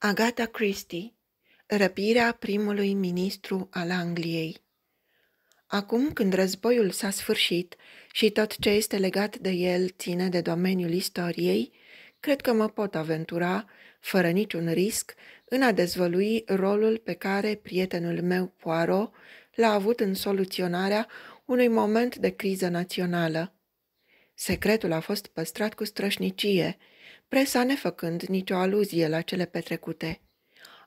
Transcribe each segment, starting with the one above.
Agatha Christie, răpirea primului ministru al Angliei. Acum când războiul s-a sfârșit și tot ce este legat de el ține de domeniul istoriei, cred că mă pot aventura, fără niciun risc, în a dezvălui rolul pe care prietenul meu Poirot l-a avut în soluționarea unui moment de criză națională. Secretul a fost păstrat cu strășnicie – presa nefăcând nicio aluzie la cele petrecute.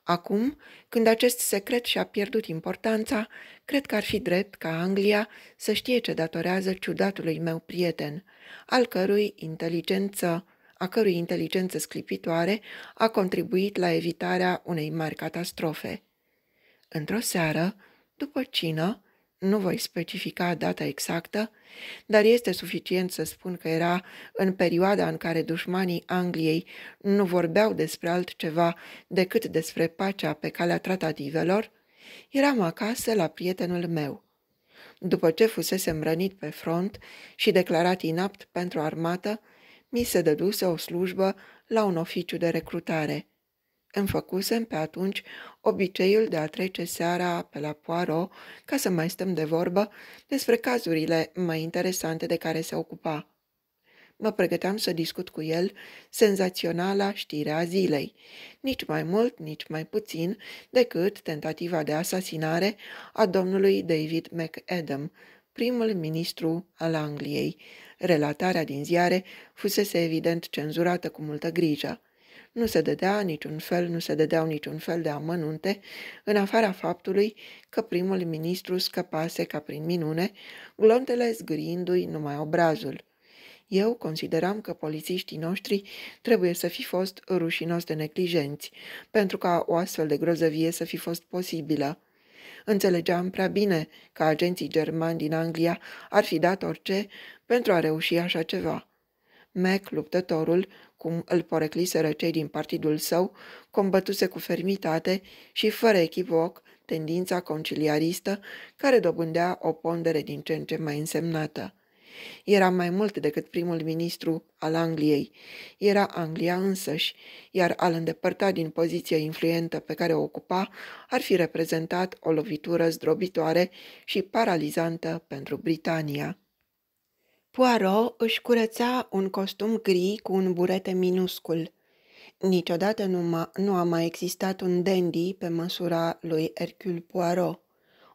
Acum, când acest secret și-a pierdut importanța, cred că ar fi drept ca Anglia să știe ce datorează ciudatului meu prieten, al cărui inteligență, a cărui inteligență sclipitoare a contribuit la evitarea unei mari catastrofe. Într-o seară, după cină, nu voi specifica data exactă, dar este suficient să spun că era în perioada în care dușmanii Angliei nu vorbeau despre altceva decât despre pacea pe calea tratativelor, eram acasă la prietenul meu. După ce fusese rănit pe front și declarat inapt pentru armată, mi se dăduse o slujbă la un oficiu de recrutare – îmi făcusem pe atunci obiceiul de a trece seara pe la Poirot ca să mai stăm de vorbă despre cazurile mai interesante de care se ocupa. Mă pregăteam să discut cu el senzaționala știrea zilei, nici mai mult, nici mai puțin decât tentativa de asasinare a domnului David McAdam, primul ministru al Angliei. Relatarea din ziare fusese evident cenzurată cu multă grijă nu se dădea niciun fel, nu se dădeau niciun fel de amănunte, în afara faptului că primul ministru scăpase ca prin minune, glontele zgârindu-i numai obrazul. Eu consideram că polițiștii noștri trebuie să fi fost rușinos de neclijenți, pentru ca o astfel de grozăvie să fi fost posibilă. Înțelegeam prea bine că agenții germani din Anglia ar fi dat orice pentru a reuși așa ceva. Mac, luptătorul, cum îl porecliseră cei din partidul său, combătuse cu fermitate și fără echivoc tendința conciliaristă care dobândea o pondere din ce în ce mai însemnată. Era mai mult decât primul ministru al Angliei. Era Anglia însăși, iar al îndepărta din poziția influentă pe care o ocupa, ar fi reprezentat o lovitură zdrobitoare și paralizantă pentru Britania. Poirot își curăța un costum gri cu un burete minuscul. Niciodată nu, nu a mai existat un dandy pe măsura lui Hercule Poirot.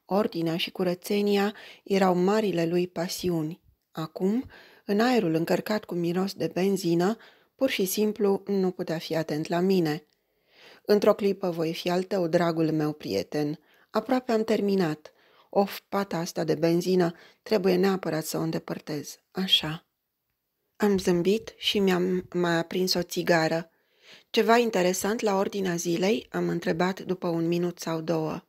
Ordinea și curățenia erau marile lui pasiuni. Acum, în aerul încărcat cu miros de benzină, pur și simplu nu putea fi atent la mine. Într-o clipă voi fi al tău, dragul meu prieten. Aproape am terminat. Of, pata asta de benzină trebuie neapărat să o îndepărtez. Așa. Am zâmbit și mi-am mai aprins o țigară. Ceva interesant la ordinea zilei? Am întrebat după un minut sau două.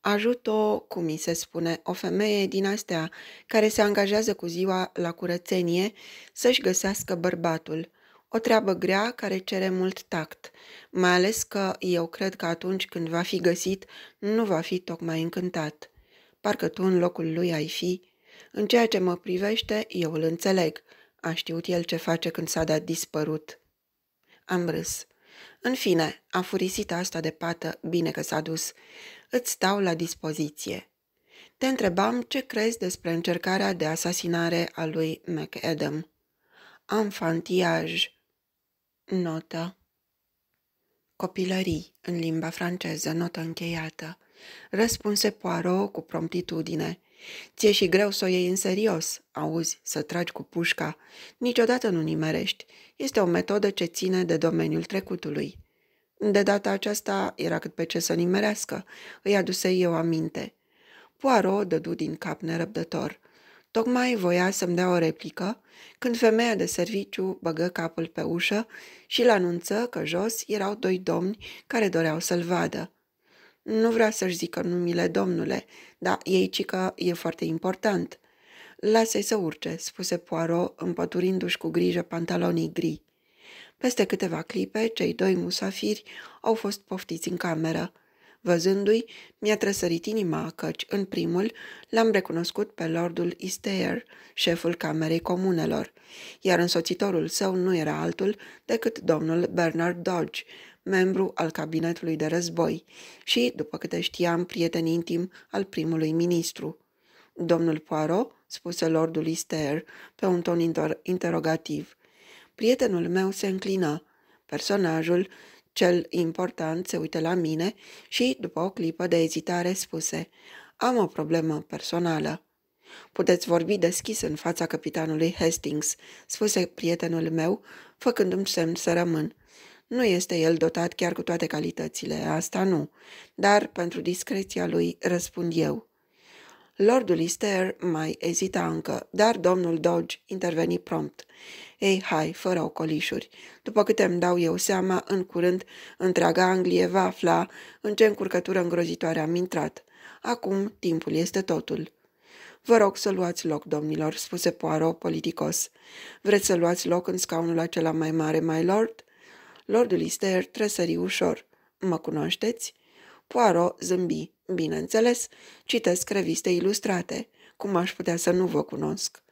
Ajut-o, cum mi se spune, o femeie din astea care se angajează cu ziua la curățenie să-și găsească bărbatul. O treabă grea care cere mult tact, mai ales că eu cred că atunci când va fi găsit, nu va fi tocmai încântat. Parcă tu în locul lui ai fi. În ceea ce mă privește, eu îl înțeleg. A știut el ce face când s-a dat dispărut. Am râs. În fine, a furisit asta de pată, bine că s-a dus. Îți stau la dispoziție. Te întrebam ce crezi despre încercarea de asasinare a lui McAdam. Amfantiaj. Notă. Copilării, în limba franceză, notă încheiată. Răspunse Poirot cu promptitudine. Ție și greu să o iei în serios, auzi, să tragi cu pușca. Niciodată nu nimerești. Este o metodă ce ține de domeniul trecutului. De data aceasta era cât pe ce să nimerească, îi aduse eu aminte. Poirot dădu din cap nerăbdător. Tocmai voia să-mi dea o replică, când femeia de serviciu băgă capul pe ușă și l anunță că jos erau doi domni care doreau să-l vadă. Nu vrea să-și zică numile domnule, dar ei ci că e foarte important. Lasă-i să urce, spuse Poirot, împăturindu-și cu grijă pantalonii gri. Peste câteva clipe, cei doi musafiri au fost poftiți în cameră. Văzându-i, mi-a trăsărit inima, căci, în primul, l-am recunoscut pe lordul Isteer, șeful Camerei Comunelor, iar însoțitorul său nu era altul decât domnul Bernard Dodge, membru al cabinetului de război și, după câte știam, prieten intim al primului ministru. Domnul Poirot, spuse lordul Isteer, pe un ton inter- interogativ. Prietenul meu se înclină. Personajul cel important se uită la mine și, după o clipă de ezitare, spuse Am o problemă personală. Puteți vorbi deschis în fața capitanului Hastings, spuse prietenul meu, făcându-mi semn să rămân. Nu este el dotat chiar cu toate calitățile, asta nu, dar pentru discreția lui răspund eu. Lordul Lister mai ezita încă, dar domnul Dodge interveni prompt. Ei, hai, fără ocolișuri. După câte îmi dau eu seama, în curând, întreaga Anglie va afla în ce încurcătură îngrozitoare am intrat. Acum, timpul este totul. Vă rog să luați loc, domnilor, spuse Poirot politicos. Vreți să luați loc în scaunul acela mai mare, my lord? Lordul Lister tresări ușor. Mă cunoașteți? Poirot zâmbi. Bineînțeles, citesc reviste ilustrate. Cum aș putea să nu vă cunosc?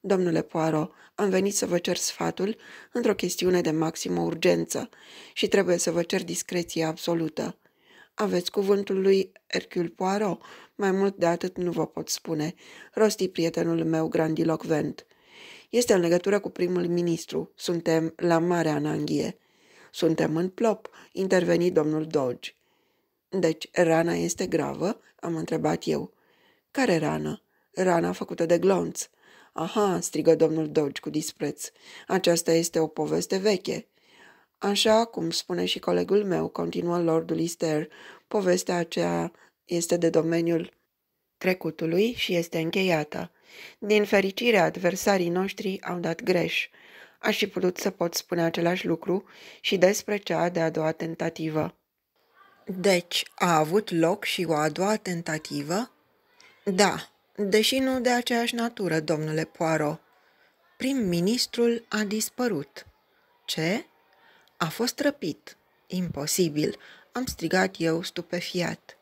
Domnule Poirot, am venit să vă cer sfatul într-o chestiune de maximă urgență și trebuie să vă cer discreție absolută. Aveți cuvântul lui Hercule Poirot. Mai mult de atât nu vă pot spune. Rosti prietenul meu grandilocvent. Este în legătură cu primul ministru. Suntem la Marea Ananghie. Suntem în plop, interveni domnul Dodge. Deci, rana este gravă?" am întrebat eu. Care rană?" Rana făcută de glonț." Aha," strigă domnul Dodge cu dispreț. Aceasta este o poveste veche." Așa cum spune și colegul meu, continuă Lordul Easter, povestea aceea este de domeniul trecutului și este încheiată. Din fericire, adversarii noștri au dat greș. Aș fi putut să pot spune același lucru și despre cea de-a doua tentativă. Deci a avut loc și o a doua tentativă? Da, deși nu de aceeași natură, domnule Poirot. Prim-ministrul a dispărut. Ce? A fost răpit. Imposibil, am strigat eu stupefiat.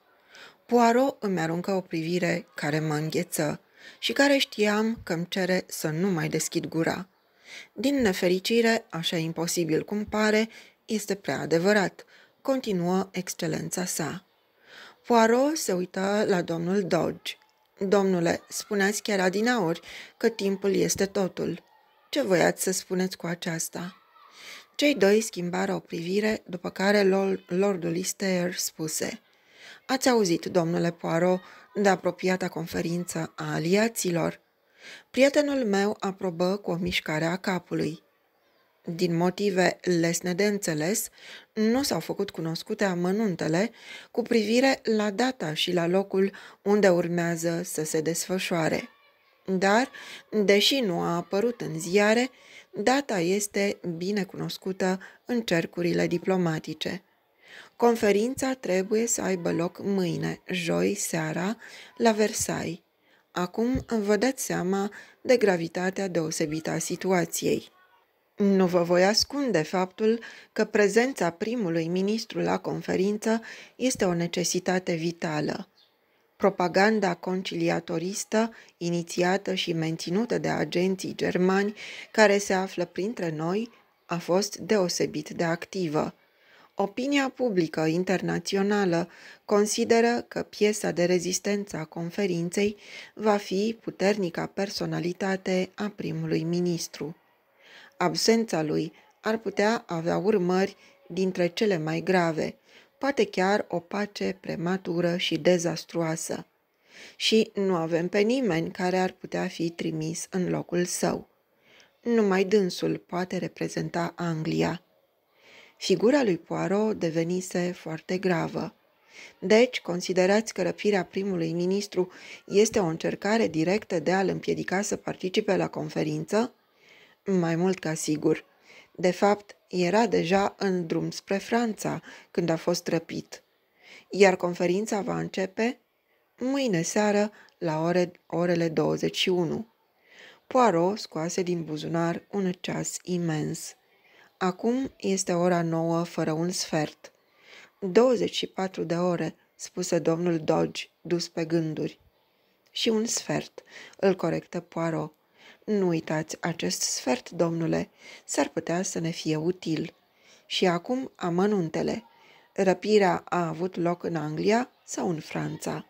Poirot îmi aruncă o privire care mă îngheță și care știam că îmi cere să nu mai deschid gura. Din nefericire, așa imposibil cum pare, este prea adevărat – continuă excelența sa. Poirot se uită la domnul Dodge. Domnule, spuneați chiar adinaori că timpul este totul. Ce voiați să spuneți cu aceasta?" Cei doi schimbară o privire, după care Lordul Easter spuse Ați auzit, domnule Poirot, de apropiata conferință a aliaților?" Prietenul meu aprobă cu o mișcare a capului. Din motive lesne de înțeles, nu s-au făcut cunoscute amănuntele cu privire la data și la locul unde urmează să se desfășoare. Dar, deși nu a apărut în ziare, data este bine cunoscută în cercurile diplomatice. Conferința trebuie să aibă loc mâine, joi seara, la Versailles. Acum vă dați seama de gravitatea deosebită a situației. Nu vă voi ascunde faptul că prezența primului ministru la conferință este o necesitate vitală. Propaganda conciliatoristă, inițiată și menținută de agenții germani care se află printre noi, a fost deosebit de activă. Opinia publică internațională consideră că piesa de rezistență a conferinței va fi puternica personalitate a primului ministru. Absența lui ar putea avea urmări dintre cele mai grave, poate chiar o pace prematură și dezastruoasă. Și nu avem pe nimeni care ar putea fi trimis în locul său. Numai dânsul poate reprezenta Anglia. Figura lui Poirot devenise foarte gravă. Deci, considerați că răpirea primului ministru este o încercare directă de a-l împiedica să participe la conferință? Mai mult ca sigur. De fapt, era deja în drum spre Franța când a fost răpit. Iar conferința va începe mâine seară la ore, orele 21. Poirot scoase din buzunar un ceas imens. Acum este ora nouă fără un sfert. 24 de ore, spuse domnul Dodge, dus pe gânduri. Și un sfert, îl corectă Poirot. Nu uitați acest sfert, domnule, s-ar putea să ne fie util. Și acum amănuntele. Răpirea a avut loc în Anglia sau în Franța?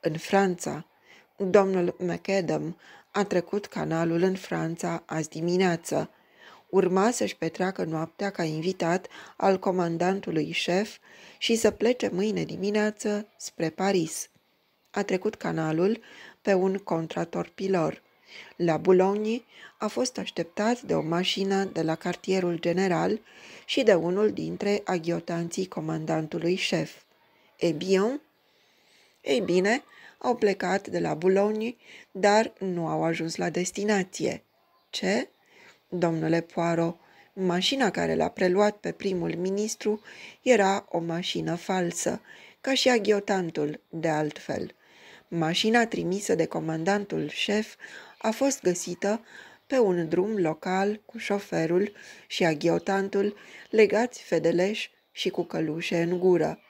În Franța. Domnul McAdam a trecut canalul în Franța azi dimineață. Urma să-și petreacă noaptea ca invitat al comandantului șef și să plece mâine dimineață spre Paris. A trecut canalul pe un contratorpilor. La Boulogne a fost așteptat de o mașină de la cartierul general și de unul dintre aghiotanții comandantului șef. E bien? Ei bine, au plecat de la Boulogne, dar nu au ajuns la destinație. Ce? Domnule Poirot, mașina care l-a preluat pe primul ministru era o mașină falsă, ca și aghiotantul, de altfel. Mașina trimisă de comandantul șef a fost găsită pe un drum local cu șoferul și aghiotantul legați fedeleș și cu călușe în gură.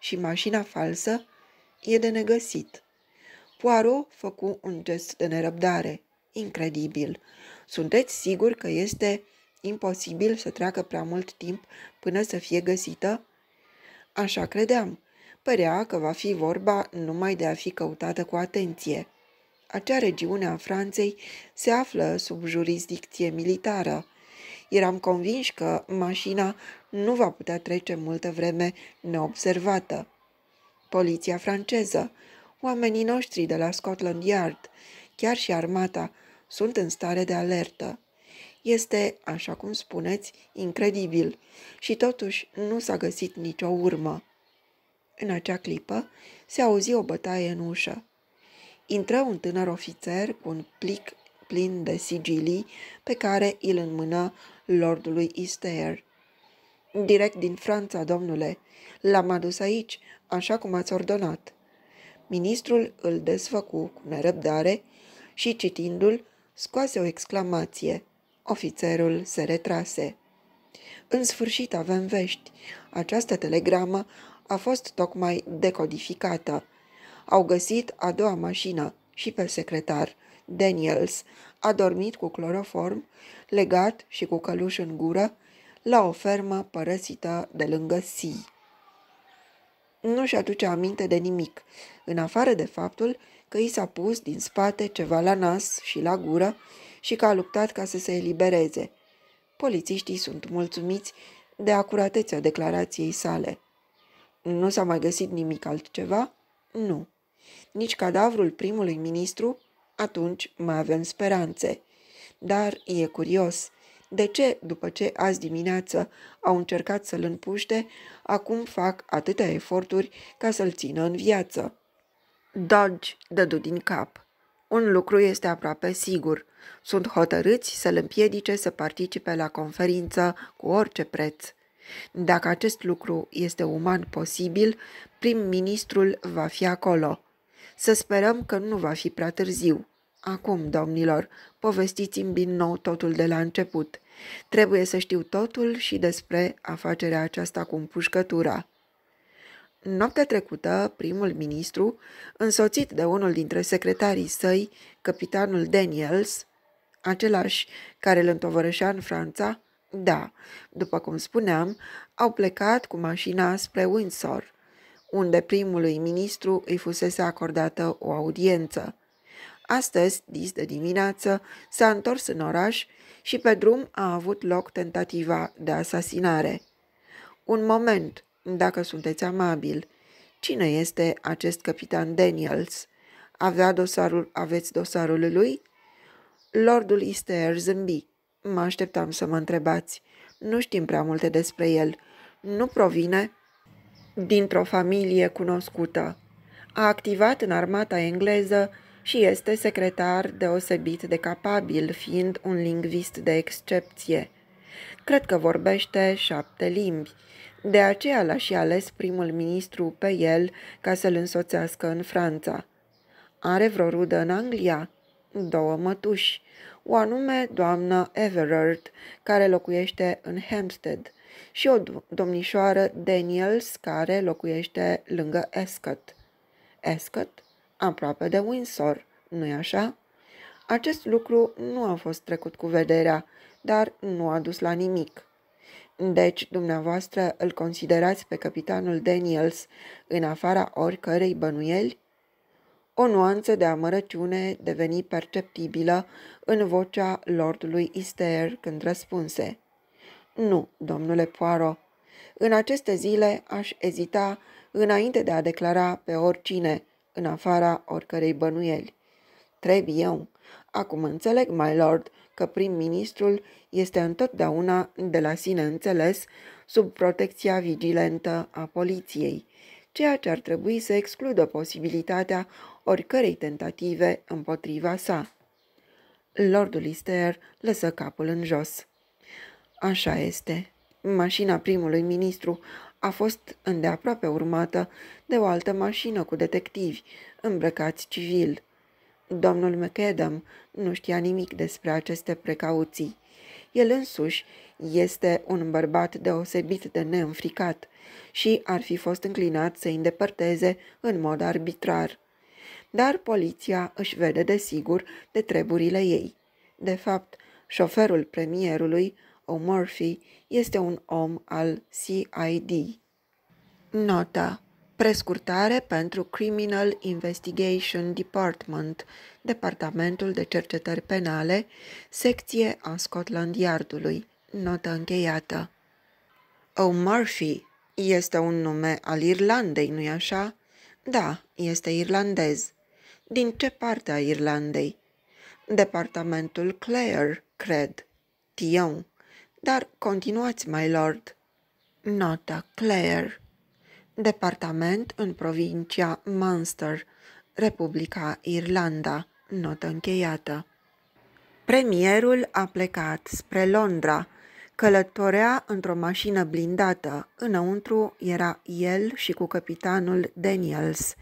Și mașina falsă e de negăsit. Poirot făcu un gest de nerăbdare. Incredibil. Sunteți siguri că este imposibil să treacă prea mult timp până să fie găsită? Așa credeam. Părea că va fi vorba numai de a fi căutată cu atenție acea regiune a Franței se află sub jurisdicție militară. Eram convinși că mașina nu va putea trece multă vreme neobservată. Poliția franceză, oamenii noștri de la Scotland Yard, chiar și armata, sunt în stare de alertă. Este, așa cum spuneți, incredibil și totuși nu s-a găsit nicio urmă. În acea clipă se auzi o bătaie în ușă intră un tânăr ofițer cu un plic plin de sigilii pe care îl înmână lordului Easter. Direct din Franța, domnule, l-am adus aici, așa cum ați ordonat. Ministrul îl desfăcu cu nerăbdare și, citindu-l, scoase o exclamație. Ofițerul se retrase. În sfârșit avem vești. Această telegramă a fost tocmai decodificată. Au găsit a doua mașină și pe secretar. Daniels a dormit cu cloroform, legat și cu căluș în gură, la o fermă părăsită de lângă Si. Nu-și aduce aminte de nimic, în afară de faptul că i s-a pus din spate ceva la nas și la gură și că a luptat ca să se elibereze. Polițiștii sunt mulțumiți de acuratețea declarației sale. Nu s-a mai găsit nimic altceva? Nu nici cadavrul primului ministru, atunci mai avem speranțe. Dar e curios, de ce, după ce azi dimineață au încercat să-l împuște, acum fac atâtea eforturi ca să-l țină în viață? Dodge dădu din cap. Un lucru este aproape sigur. Sunt hotărâți să-l împiedice să participe la conferință cu orice preț. Dacă acest lucru este uman posibil, prim-ministrul va fi acolo. Să sperăm că nu va fi prea târziu. Acum, domnilor, povestiți-mi din nou totul de la început. Trebuie să știu totul și despre afacerea aceasta cu împușcătura. Noaptea trecută, primul ministru, însoțit de unul dintre secretarii săi, capitanul Daniels, același care îl întovărășea în Franța, da, după cum spuneam, au plecat cu mașina spre Windsor unde primului ministru îi fusese acordată o audiență. Astăzi, dis de dimineață, s-a întors în oraș și pe drum a avut loc tentativa de asasinare. Un moment, dacă sunteți amabil. Cine este acest capitan Daniels? Avea dosarul, aveți dosarul lui? Lordul Easter zâmbi. Mă așteptam să mă întrebați. Nu știm prea multe despre el. Nu provine dintr-o familie cunoscută. A activat în armata engleză și este secretar deosebit de capabil, fiind un lingvist de excepție. Cred că vorbește șapte limbi. De aceea l-a și ales primul ministru pe el ca să-l însoțească în Franța. Are vreo rudă în Anglia? Două mătuși. O anume doamnă Everard, care locuiește în Hampstead – și o domnișoară Daniels care locuiește lângă Ascot. Ascot, aproape de Windsor, nu-i așa? Acest lucru nu a fost trecut cu vederea, dar nu a dus la nimic. Deci, dumneavoastră îl considerați pe capitanul Daniels în afara oricărei bănuieli? O nuanță de amărăciune deveni perceptibilă în vocea lordului Ister când răspunse – nu, domnule Poirot. În aceste zile aș ezita înainte de a declara pe oricine, în afara oricărei bănuieli. Trebuie, eu. Acum înțeleg, my lord, că prim-ministrul este întotdeauna de la sine înțeles sub protecția vigilentă a poliției, ceea ce ar trebui să excludă posibilitatea oricărei tentative împotriva sa. Lordul Lister lăsă capul în jos. Așa este. Mașina primului ministru a fost îndeaproape urmată de o altă mașină cu detectivi, îmbrăcați civil. Domnul McAdam nu știa nimic despre aceste precauții. El însuși este un bărbat deosebit de neînfricat și ar fi fost înclinat să îi îndepărteze în mod arbitrar. Dar poliția își vede de sigur de treburile ei. De fapt, șoferul premierului O'Murphy este un om al CID. Nota Prescurtare pentru Criminal Investigation Department, Departamentul de Cercetări Penale, secție a Scotland Yardului. Notă încheiată. O'Murphy este un nume al Irlandei, nu-i așa? Da, este irlandez. Din ce parte a Irlandei? Departamentul Clare, cred. Tion. Dar continuați, my lord. Nota Clare. Departament în provincia Munster, Republica Irlanda. Notă încheiată. Premierul a plecat spre Londra. Călătorea într-o mașină blindată. Înăuntru era el și cu capitanul Daniels.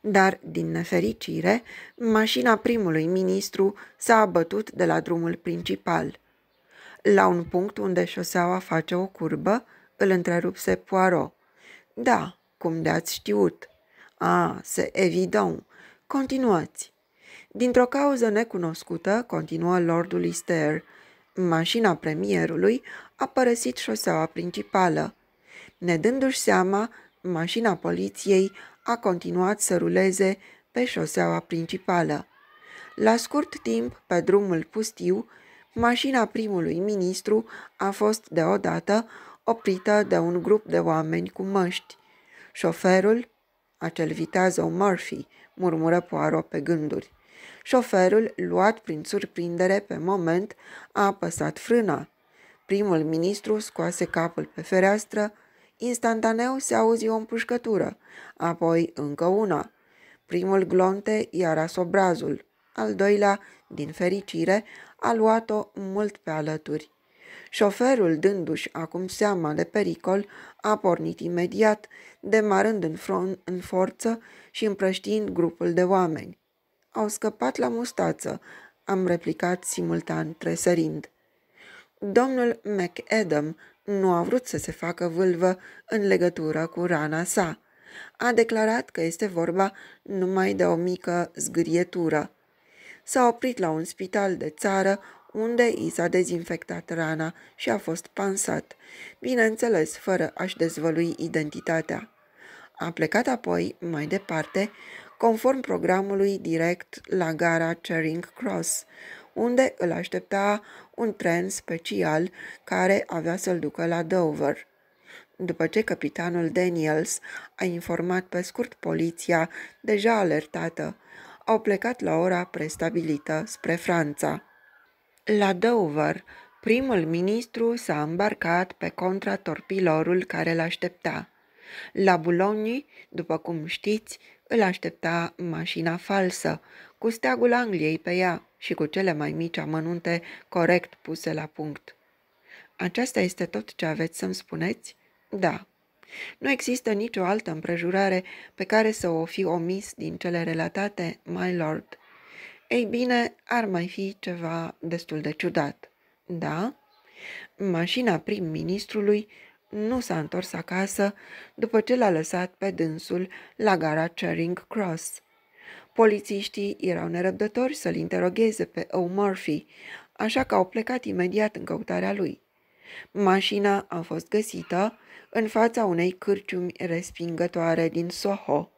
Dar, din nefericire, mașina primului ministru s-a abătut de la drumul principal. La un punct unde șoseaua face o curbă, îl întrerupse Poirot. Da, cum de-ați știut. A, se evident. Continuați. Dintr-o cauză necunoscută, continuă Lordul Lister, mașina premierului a părăsit șoseaua principală. Nedându-și seama, mașina poliției a continuat să ruleze pe șoseaua principală. La scurt timp, pe drumul pustiu, Mașina primului ministru a fost deodată oprită de un grup de oameni cu măști. Șoferul, acel viteză Murphy, murmură Poirot pe gânduri. Șoferul, luat prin surprindere pe moment, a apăsat frâna. Primul ministru scoase capul pe fereastră, instantaneu se auzi o împușcătură, apoi încă una. Primul glonte i-a ras obrazul, al doilea, din fericire, a luat-o mult pe alături. Șoferul, dându-și acum seama de pericol, a pornit imediat, demarând în, front, în forță și împrăștiind grupul de oameni. Au scăpat la mustață, am replicat simultan tresărind. Domnul McAdam nu a vrut să se facă vâlvă în legătură cu rana sa. A declarat că este vorba numai de o mică zgârietură s-a oprit la un spital de țară unde i s-a dezinfectat rana și a fost pansat, bineînțeles fără a-și dezvălui identitatea. A plecat apoi, mai departe, conform programului direct la gara Charing Cross, unde îl aștepta un tren special care avea să-l ducă la Dover. După ce capitanul Daniels a informat pe scurt poliția, deja alertată, au plecat la ora prestabilită spre Franța. La Dover, primul ministru s-a îmbarcat pe contratorpilorul care l aștepta. La Boulogne, după cum știți, îl aștepta mașina falsă, cu steagul Angliei pe ea și cu cele mai mici amănunte corect puse la punct. Aceasta este tot ce aveți să-mi spuneți? Da, nu există nicio altă împrejurare pe care să o fi omis din cele relatate, my lord. Ei bine, ar mai fi ceva destul de ciudat. Da? Mașina prim-ministrului nu s-a întors acasă după ce l-a lăsat pe dânsul la gara Charing Cross. Polițiștii erau nerăbdători să-l interogheze pe O. Murphy, așa că au plecat imediat în căutarea lui. Mașina a fost găsită în fața unei cârciumi respingătoare din Soho,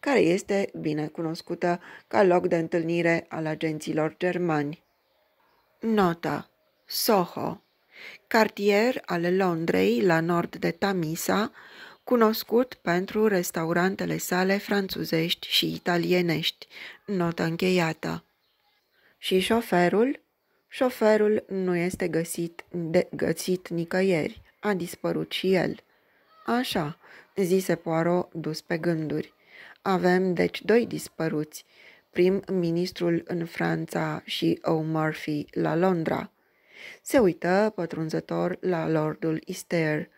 care este bine cunoscută ca loc de întâlnire al agenților germani. Notă Soho Cartier al Londrei, la nord de Tamisa, cunoscut pentru restaurantele sale franțuzești și italienești. Notă încheiată. Și șoferul Șoferul nu este găsit, de, găsit nicăieri. A dispărut și el. Așa, zise Poirot, dus pe gânduri. Avem deci doi dispăruți, prim-ministrul în Franța și O'Murphy la Londra. Se uită pătrunzător la lordul Ister,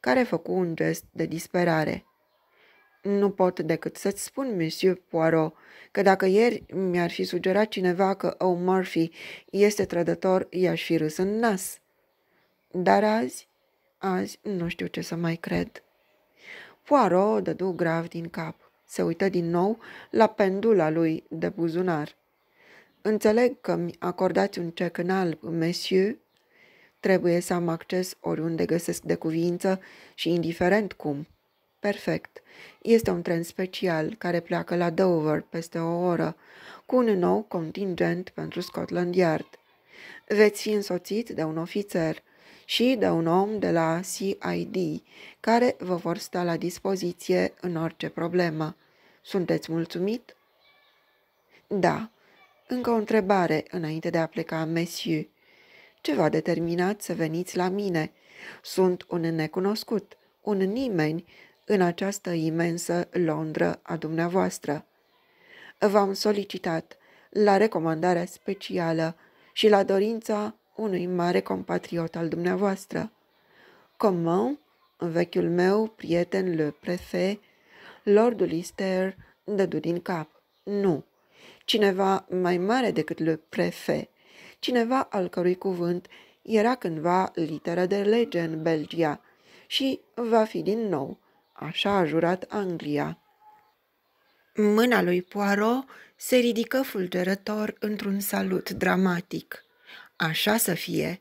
care făcu un gest de disperare. Nu pot decât să-ți spun, Monsieur Poirot, că dacă ieri mi-ar fi sugerat cineva că O. Murphy este trădător, i-aș fi râs în nas. Dar azi? Azi nu știu ce să mai cred. Poirot dădu grav din cap. Se uită din nou la pendula lui de buzunar. Înțeleg că mi acordați un cec în alb, monsieur. Trebuie să am acces oriunde găsesc de cuvință și indiferent cum. Perfect. Este un tren special care pleacă la Dover peste o oră, cu un nou contingent pentru Scotland Yard. Veți fi însoțit de un ofițer și de un om de la CID, care vă vor sta la dispoziție în orice problemă. Sunteți mulțumit? Da. Încă o întrebare înainte de a pleca, Monsieur. Ce v-a determinat să veniți la mine? Sunt un necunoscut, un nimeni, în această imensă Londră a dumneavoastră. V-am solicitat, la recomandarea specială și la dorința unui mare compatriot al dumneavoastră. Comment, vechiul meu prieten le prefet, Lordul Lister dădu din cap. Nu, cineva mai mare decât le prefet, cineva al cărui cuvânt era cândva literă de lege în Belgia și va fi din nou, Așa a jurat Anglia. Mâna lui Poirot se ridică fulgerător într-un salut dramatic. Așa să fie.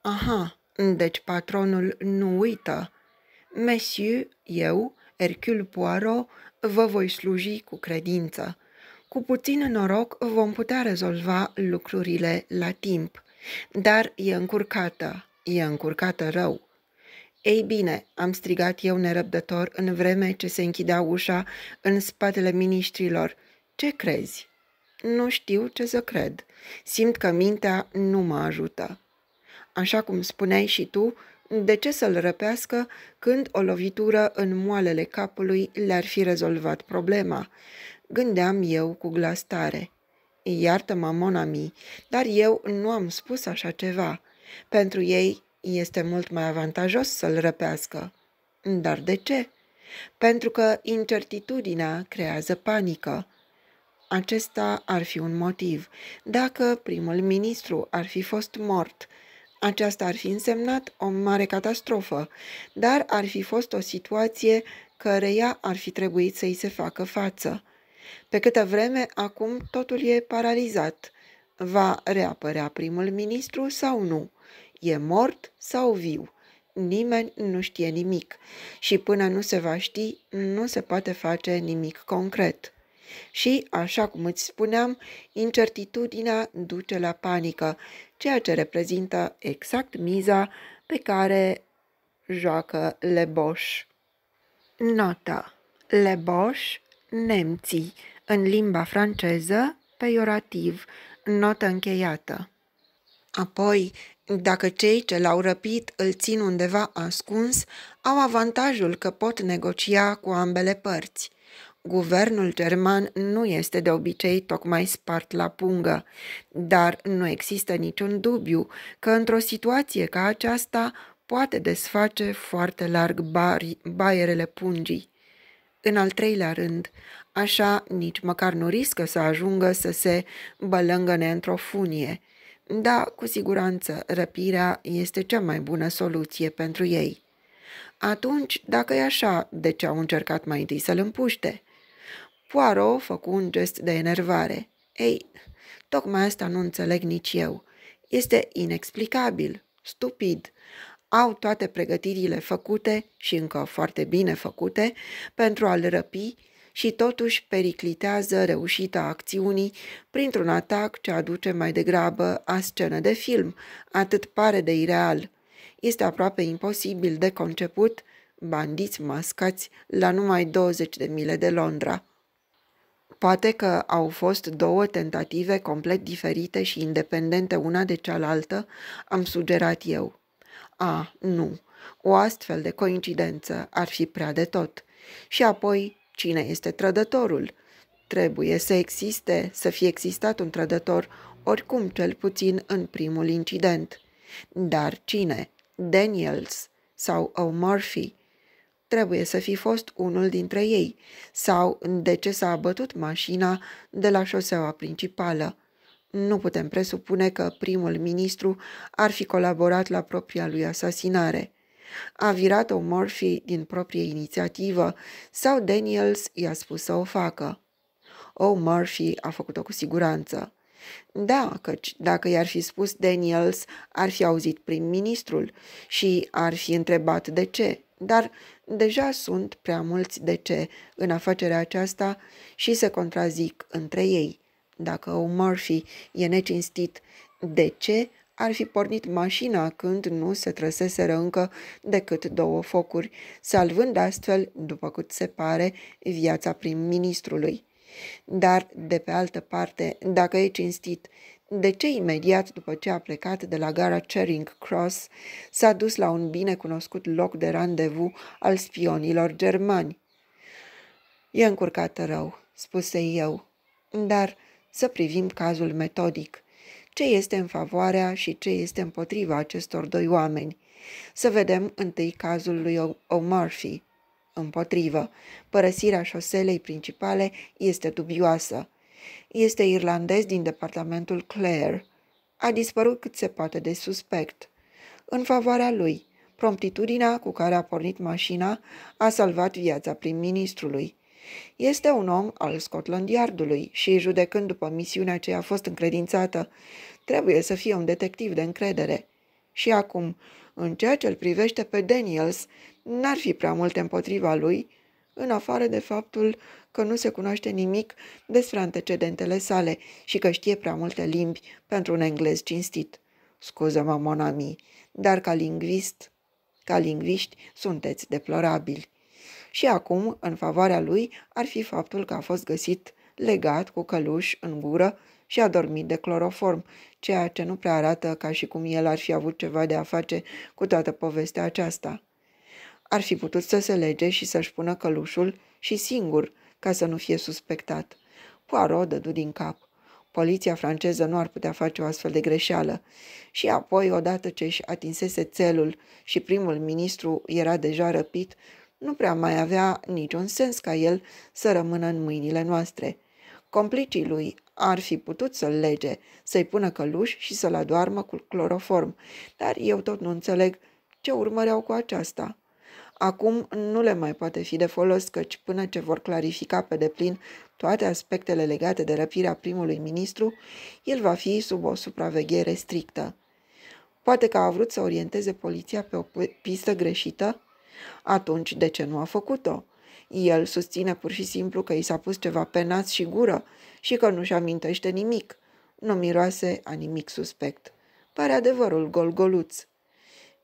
Aha, deci patronul nu uită. Monsieur, eu, Hercule Poirot, vă voi sluji cu credință. Cu puțin noroc vom putea rezolva lucrurile la timp. Dar e încurcată, e încurcată rău. Ei bine, am strigat eu nerăbdător în vreme ce se închidea ușa în spatele miniștrilor. Ce crezi? Nu știu ce să cred. Simt că mintea nu mă ajută. Așa cum spuneai și tu, de ce să-l răpească când o lovitură în moalele capului le-ar fi rezolvat problema? Gândeam eu cu glas tare. Iartă-mă, Monami, dar eu nu am spus așa ceva. Pentru ei este mult mai avantajos să-l răpească. Dar de ce? Pentru că incertitudinea creează panică. Acesta ar fi un motiv. Dacă primul ministru ar fi fost mort, aceasta ar fi însemnat o mare catastrofă, dar ar fi fost o situație căreia ar fi trebuit să-i se facă față. Pe câtă vreme, acum totul e paralizat. Va reapărea primul ministru sau nu? e mort sau viu. Nimeni nu știe nimic și până nu se va ști, nu se poate face nimic concret. Și, așa cum îți spuneam, incertitudinea duce la panică, ceea ce reprezintă exact miza pe care joacă Leboș. Nota Leboș, nemții, în limba franceză, peiorativ, notă încheiată. Apoi, dacă cei ce l-au răpit îl țin undeva ascuns, au avantajul că pot negocia cu ambele părți. Guvernul german nu este de obicei tocmai spart la pungă, dar nu există niciun dubiu că într-o situație ca aceasta poate desface foarte larg bari, baierele pungii. În al treilea rând, așa nici măcar nu riscă să ajungă să se bălângăne într-o funie – da, cu siguranță, răpirea este cea mai bună soluție pentru ei. Atunci, dacă e așa, de ce au încercat mai întâi să-l împuște? Poirot făcu un gest de enervare. Ei, tocmai asta nu înțeleg nici eu. Este inexplicabil, stupid. Au toate pregătirile făcute și încă foarte bine făcute pentru a-l răpi și totuși periclitează reușita acțiunii printr-un atac ce aduce mai degrabă a scenă de film, atât pare de ireal. Este aproape imposibil de conceput bandiți mascați la numai 20 de mile de Londra. Poate că au fost două tentative complet diferite și independente una de cealaltă, am sugerat eu. A, nu, o astfel de coincidență ar fi prea de tot. Și apoi cine este trădătorul. Trebuie să existe, să fie existat un trădător, oricum cel puțin în primul incident. Dar cine? Daniels sau O'Murphy? Trebuie să fi fost unul dintre ei, sau de ce s-a abătut mașina de la șoseaua principală. Nu putem presupune că primul ministru ar fi colaborat la propria lui asasinare. A virat-o Murphy din proprie inițiativă sau Daniels i-a spus să o facă. O, Murphy a făcut-o cu siguranță. Da, căci dacă i-ar fi spus Daniels, ar fi auzit prim-ministrul și ar fi întrebat de ce, dar deja sunt prea mulți de ce în afacerea aceasta și se contrazic între ei. Dacă o Murphy e necinstit, de ce ar fi pornit mașina când nu se trăseseră încă decât două focuri, salvând astfel, după cât se pare, viața prim-ministrului. Dar, de pe altă parte, dacă e cinstit, de ce imediat după ce a plecat de la gara Charing Cross s-a dus la un binecunoscut loc de randevu al spionilor germani? E încurcat rău, spuse eu, dar să privim cazul metodic – ce este în favoarea și ce este împotriva acestor doi oameni. Să vedem întâi cazul lui O'Murphy. Împotrivă, părăsirea șoselei principale este dubioasă. Este irlandez din departamentul Clare. A dispărut cât se poate de suspect. În favoarea lui, promptitudinea cu care a pornit mașina a salvat viața prim-ministrului. Este un om al Scotland Yardului și, judecând după misiunea ce a fost încredințată Trebuie să fie un detectiv de încredere. Și acum, în ceea ce îl privește pe Daniels, n-ar fi prea multe împotriva lui, în afară de faptul că nu se cunoaște nimic despre antecedentele sale și că știe prea multe limbi pentru un englez cinstit. Scuză-mă, Monami, dar ca lingvist, ca lingviști, sunteți deplorabili. Și acum, în favoarea lui, ar fi faptul că a fost găsit legat cu căluș în gură și a dormit de cloroform, ceea ce nu prea arată ca și cum el ar fi avut ceva de a face cu toată povestea aceasta. Ar fi putut să se lege și să-și pună călușul și singur, ca să nu fie suspectat. Poirot dădu din cap. Poliția franceză nu ar putea face o astfel de greșeală. Și apoi, odată ce își atinsese țelul și primul ministru era deja răpit, nu prea mai avea niciun sens ca el să rămână în mâinile noastre. Complicii lui ar fi putut să-l lege, să-i pună căluș și să-l adoarmă cu cloroform, dar eu tot nu înțeleg ce urmăreau cu aceasta. Acum nu le mai poate fi de folos, căci până ce vor clarifica pe deplin toate aspectele legate de răpirea primului ministru, el va fi sub o supraveghere strictă. Poate că a vrut să orienteze poliția pe o pistă greșită? Atunci, de ce nu a făcut-o? El susține pur și simplu că i s-a pus ceva pe nas și gură și că nu-și amintește nimic. Nu miroase a nimic suspect. Pare adevărul golgoluț.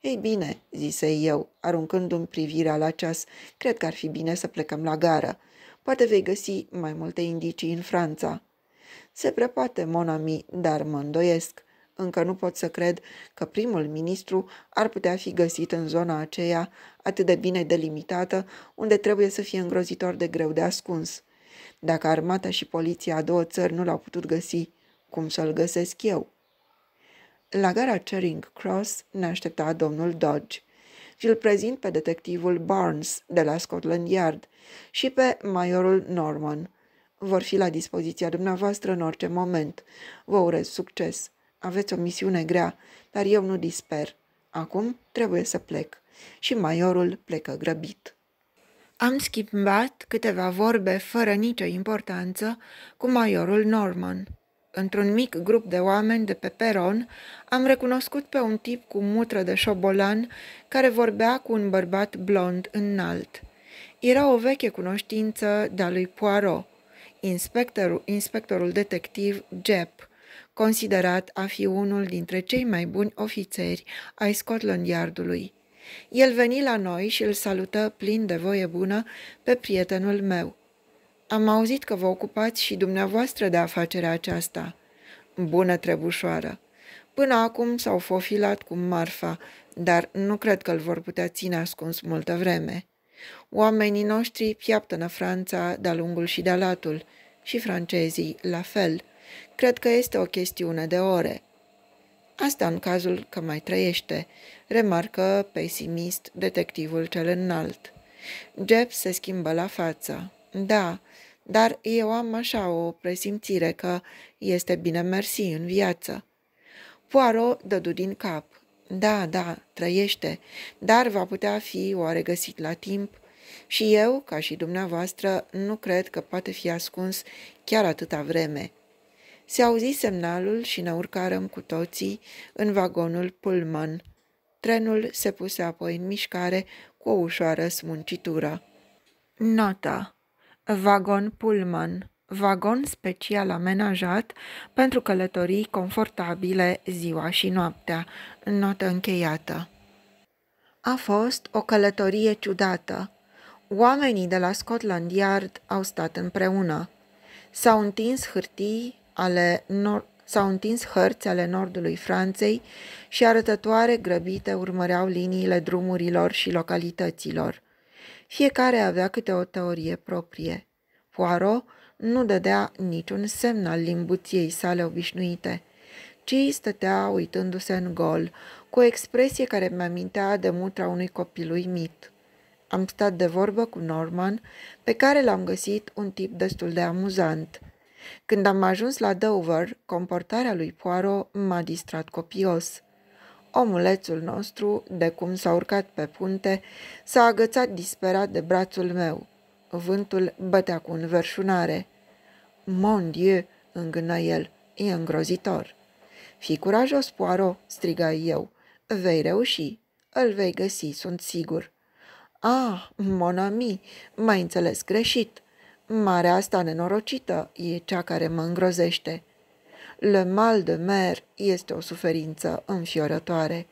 Ei bine, zise eu, aruncându-mi privirea la ceas, cred că ar fi bine să plecăm la gară. Poate vei găsi mai multe indicii în Franța. Se prea poate, Monami, dar mă îndoiesc. Încă nu pot să cred că primul ministru ar putea fi găsit în zona aceea atât de bine delimitată, unde trebuie să fie îngrozitor de greu de ascuns. Dacă armata și poliția a două țări nu l-au putut găsi, cum să-l găsesc eu? La gara Charing Cross ne aștepta domnul Dodge. Vi-l prezint pe detectivul Barnes de la Scotland Yard și pe majorul Norman. Vor fi la dispoziția dumneavoastră în orice moment. Vă urez succes! aveți o misiune grea, dar eu nu disper. Acum trebuie să plec. Și maiorul plecă grăbit. Am schimbat câteva vorbe fără nicio importanță cu maiorul Norman. Într-un mic grup de oameni de pe peron, am recunoscut pe un tip cu mutră de șobolan care vorbea cu un bărbat blond înalt. Era o veche cunoștință de-a lui Poirot, inspectorul, inspectorul detectiv Jep, considerat a fi unul dintre cei mai buni ofițeri ai Scotland Yardului. El veni la noi și îl salută plin de voie bună pe prietenul meu. Am auzit că vă ocupați și dumneavoastră de afacerea aceasta. Bună trebușoară! Până acum s-au fofilat cu marfa, dar nu cred că îl vor putea ține ascuns multă vreme. Oamenii noștri piaptă în Franța de-a lungul și de-a latul și francezii la fel – Cred că este o chestiune de ore. Asta în cazul că mai trăiește, remarcă pesimist detectivul cel înalt. Jeb se schimbă la față. Da, dar eu am așa o presimțire că este bine mersi în viață. Poirot dădu din cap. Da, da, trăiește, dar va putea fi oare găsit la timp? Și eu, ca și dumneavoastră, nu cred că poate fi ascuns chiar atâta vreme. Se auzi semnalul și ne urcarăm cu toții în vagonul Pullman. Trenul se puse apoi în mișcare cu o ușoară smuncitură. Nota Vagon Pullman Vagon special amenajat pentru călătorii confortabile ziua și noaptea. Notă încheiată. A fost o călătorie ciudată. Oamenii de la Scotland Yard au stat împreună. S-au întins hârtii, ale nord, s-au întins hărți ale nordului Franței și arătătoare grăbite urmăreau liniile drumurilor și localităților. Fiecare avea câte o teorie proprie. Poirot nu dădea niciun semn al limbuției sale obișnuite, ci stătea uitându-se în gol, cu o expresie care mi-amintea de mutra unui copil uimit. Am stat de vorbă cu Norman, pe care l-am găsit un tip destul de amuzant – când am ajuns la Dover, comportarea lui Poirot m-a distrat copios. Omulețul nostru, de cum s-a urcat pe punte, s-a agățat disperat de brațul meu. Vântul bătea cu înverșunare. Mon Dieu!" îngână el. E îngrozitor!" Fii curajos, Poirot!" striga eu. Vei reuși. Îl vei găsi, sunt sigur." Ah, mon ami, m-ai înțeles greșit!" Marea asta nenorocită e cea care mă îngrozește. Le mal de mer este o suferință înfiorătoare.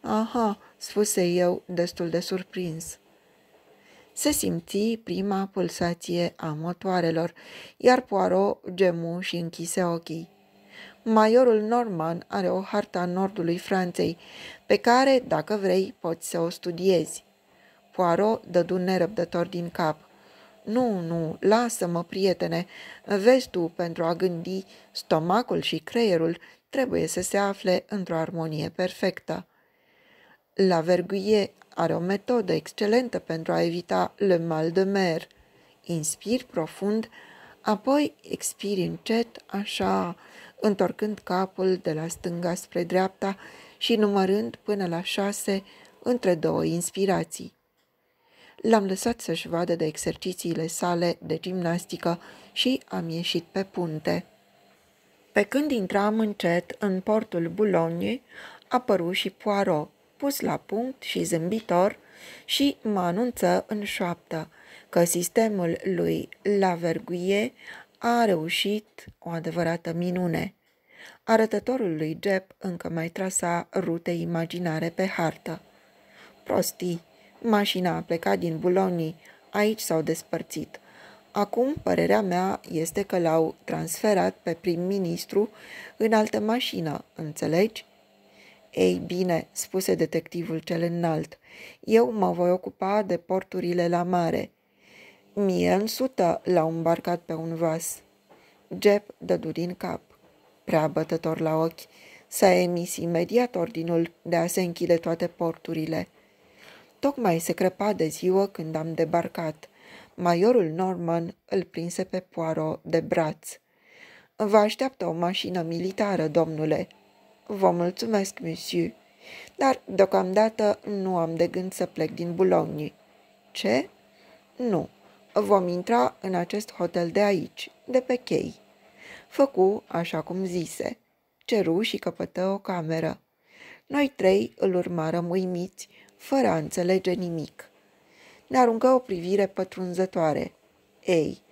Aha, spuse eu, destul de surprins. Se simți prima pulsație a motoarelor, iar Poirot gemu și închise ochii. Maiorul Norman are o harta nordului Franței, pe care, dacă vrei, poți să o studiezi. Poirot dădu nerăbdător din cap. Nu, nu, lasă-mă, prietene. Vezi tu, pentru a gândi, stomacul și creierul trebuie să se afle într-o armonie perfectă. La verguie are o metodă excelentă pentru a evita le mal de mer. Inspiri profund, apoi expiri încet, așa, întorcând capul de la stânga spre dreapta și numărând până la șase între două inspirații. L-am lăsat să-și vadă de exercițiile sale de gimnastică și am ieșit pe punte. Pe când intram încet în portul Boulogne, apăru și Poirot, pus la punct și zâmbitor, și mă anunță în șoaptă că sistemul lui Verguie a reușit o adevărată minune. Arătătorul lui Jep încă mai trasa rute imaginare pe hartă. Prostii, Mașina a plecat din Bulonii, aici s-au despărțit. Acum, părerea mea este că l-au transferat pe prim-ministru în altă mașină, înțelegi? Ei bine, spuse detectivul cel înalt, eu mă voi ocupa de porturile la mare. Mie în sută l-au îmbarcat pe un vas. Jeb dădu din cap, prea bătător la ochi, s-a emis imediat ordinul de a se închide toate porturile – Tocmai se crăpa de ziua când am debarcat. Maiorul Norman îl prinse pe poaro de braț. Vă așteaptă o mașină militară, domnule. Vă mulțumesc, monsieur. Dar, deocamdată, nu am de gând să plec din Boulogne. Ce? Nu. Vom intra în acest hotel de aici, de pe chei. Făcu așa cum zise. Ceru și căpătă o cameră. Noi trei îl urmarăm uimiți fără a înțelege nimic. Ne aruncă o privire pătrunzătoare. Ei,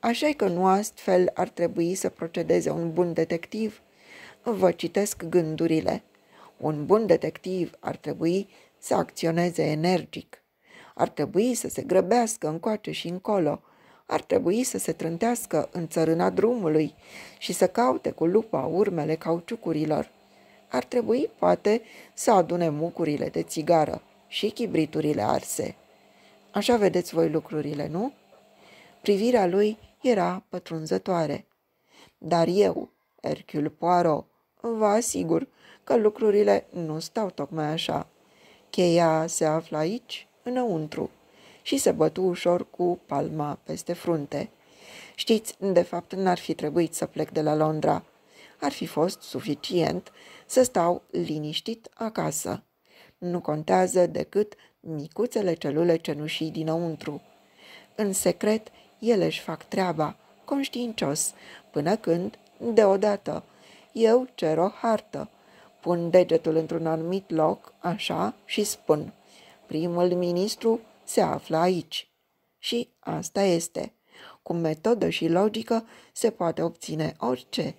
așa că nu astfel ar trebui să procedeze un bun detectiv? Vă citesc gândurile. Un bun detectiv ar trebui să acționeze energic. Ar trebui să se grăbească încoace și încolo. Ar trebui să se trântească în țărâna drumului și să caute cu lupa urmele cauciucurilor. Ar trebui, poate, să adune mucurile de țigară și chibriturile arse. Așa vedeți voi lucrurile, nu? Privirea lui era pătrunzătoare. Dar eu, Hercule Poirot, vă asigur că lucrurile nu stau tocmai așa. Cheia se află aici, înăuntru, și se bătu ușor cu palma peste frunte. Știți, de fapt, n-ar fi trebuit să plec de la Londra. Ar fi fost suficient să stau liniștit acasă nu contează decât micuțele celule cenușii dinăuntru. În secret, ele își fac treaba, conștiincios, până când, deodată, eu cer o hartă. Pun degetul într-un anumit loc, așa, și spun. Primul ministru se află aici. Și asta este. Cu metodă și logică se poate obține orice.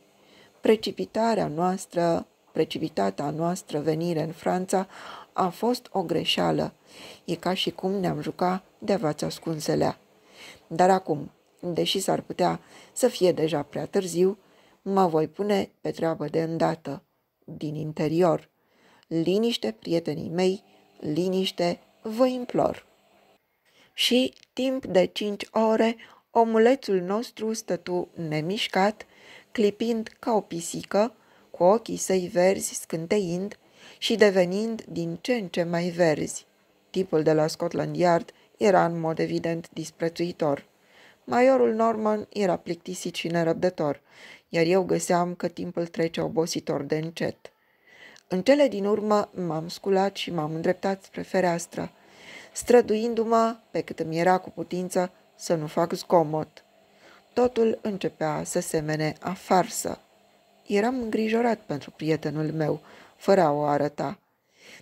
Precipitarea noastră, precipitata noastră venire în Franța a fost o greșeală. E ca și cum ne-am jucat de vați ascunselea. Dar acum, deși s-ar putea să fie deja prea târziu, mă voi pune pe treabă de îndată, din interior. Liniște, prietenii mei, liniște, vă implor. Și timp de cinci ore, omulețul nostru stătu nemișcat, clipind ca o pisică, cu ochii săi verzi scânteind, și devenind din ce în ce mai verzi. Tipul de la Scotland Yard era în mod evident disprețuitor. Maiorul Norman era plictisit și nerăbdător, iar eu găseam că timpul trece obositor de încet. În cele din urmă m-am sculat și m-am îndreptat spre fereastră, străduindu-mă, pe cât îmi era cu putință, să nu fac zgomot. Totul începea să semene a farsă. Eram îngrijorat pentru prietenul meu, fără a o arăta.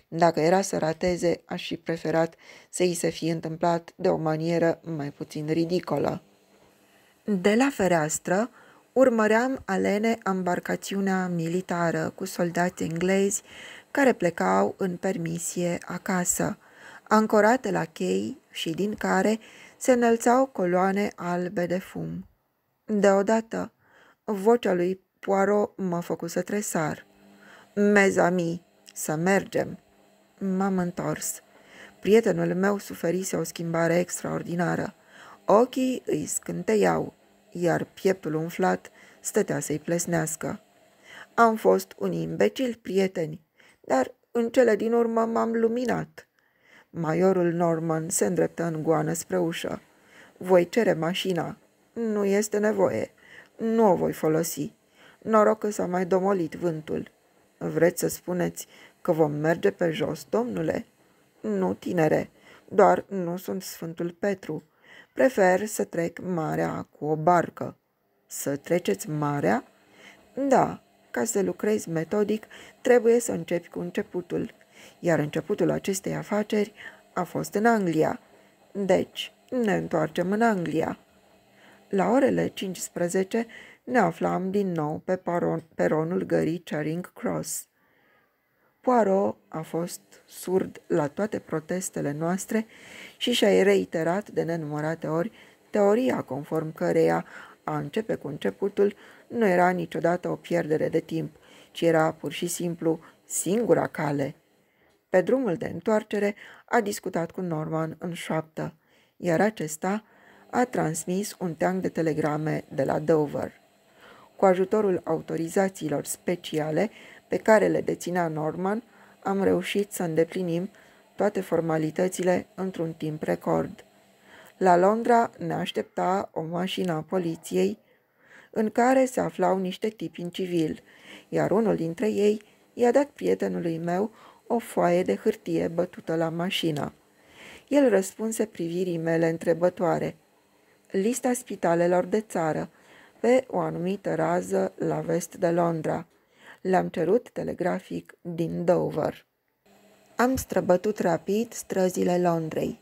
Dacă era să rateze, aș fi preferat să îi se fi întâmplat de o manieră mai puțin ridicolă. De la fereastră, urmăream alene embarcațiunea militară cu soldați englezi care plecau în permisie acasă, ancorate la chei și din care se înălțau coloane albe de fum. Deodată, vocea lui Poirot m-a făcut să tresar. Mezami, să mergem. M-am întors. Prietenul meu suferise o schimbare extraordinară. Ochii îi scânteiau, iar pieptul umflat stătea să-i plesnească. Am fost un imbecil prieteni, dar în cele din urmă m-am luminat. Maiorul Norman se îndreptă în goană spre ușă. Voi cere mașina. Nu este nevoie. Nu o voi folosi. Noroc că s-a mai domolit vântul. Vreți să spuneți că vom merge pe jos, domnule? Nu, tinere, doar nu sunt Sfântul Petru. Prefer să trec marea cu o barcă. Să treceți marea? Da, ca să lucrezi metodic, trebuie să începi cu începutul. Iar începutul acestei afaceri a fost în Anglia. Deci, ne întoarcem în Anglia. La orele 15 ne aflam din nou pe paron, peronul gării Charing Cross. Poirot a fost surd la toate protestele noastre și și-a reiterat de nenumărate ori teoria conform căreia a începe cu începutul nu era niciodată o pierdere de timp, ci era pur și simplu singura cale. Pe drumul de întoarcere a discutat cu Norman în șoaptă, iar acesta a transmis un teanc de telegrame de la Dover cu ajutorul autorizațiilor speciale pe care le deținea Norman, am reușit să îndeplinim toate formalitățile într-un timp record. La Londra ne aștepta o mașină a poliției în care se aflau niște tipi în civil, iar unul dintre ei i-a dat prietenului meu o foaie de hârtie bătută la mașină. El răspunse privirii mele întrebătoare. Lista spitalelor de țară – pe o anumită rază la vest de Londra. Le-am cerut telegrafic din Dover. Am străbătut rapid străzile Londrei.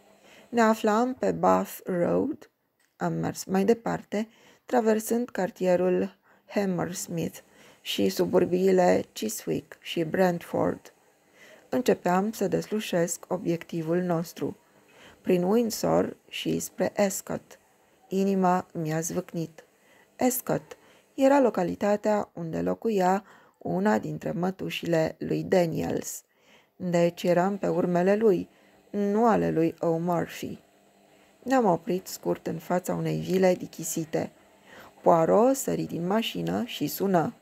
Ne aflam pe Bath Road, am mers mai departe, traversând cartierul Hammersmith și suburbiile Chiswick și Brentford. Începeam să deslușesc obiectivul nostru, prin Windsor și spre Ascot. Inima mi-a zvâcnit. Escot era localitatea unde locuia una dintre mătușile lui Daniels. Deci eram pe urmele lui, nu ale lui O'Murphy. Ne-am oprit scurt în fața unei vile dichisite. Poirot sări din mașină și sună.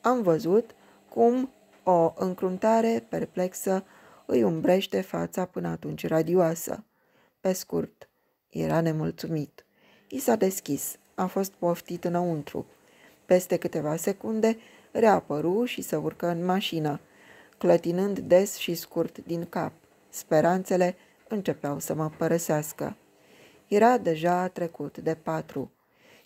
Am văzut cum o încruntare perplexă îi umbrește fața până atunci radioasă. Pe scurt, era nemulțumit. I s-a deschis a fost poftit înăuntru. Peste câteva secunde reapăru și se urcă în mașină, clătinând des și scurt din cap. Speranțele începeau să mă părăsească. Era deja trecut de patru.